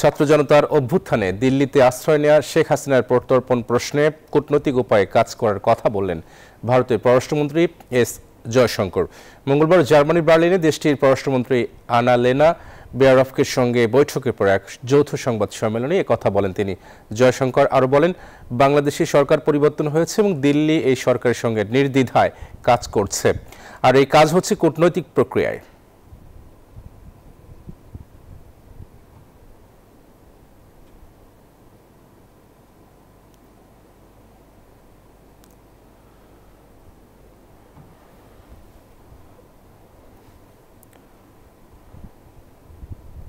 ছাত্র জনতার অভ্যুত্থানে দিল্লিতে আশ্রয় নেওয়া শেখ হাসিনার প্রত্যর্পণ প্রশ্নে কূটনৈতিক উপায়ে কাজ করার কথা বললেন ভারতের পররাষ্ট্রমন্ত্রী এস জয়শঙ্কর মঙ্গলবার জার্মানির বার্লিনে দেশটির পররাষ্ট্রমন্ত্রী আনা লেনা বেয়ারফকের সঙ্গে বৈঠকের পর এক যৌথ সংবাদ সম্মেলনে কথা বলেন তিনি জয়শঙ্কর আরও বলেন বাংলাদেশের সরকার পরিবর্তন হয়েছে এবং দিল্লি এই সরকারের সঙ্গে নির্দ্বিধায় কাজ করছে আর এই কাজ হচ্ছে কূটনৈতিক প্রক্রিয়ায়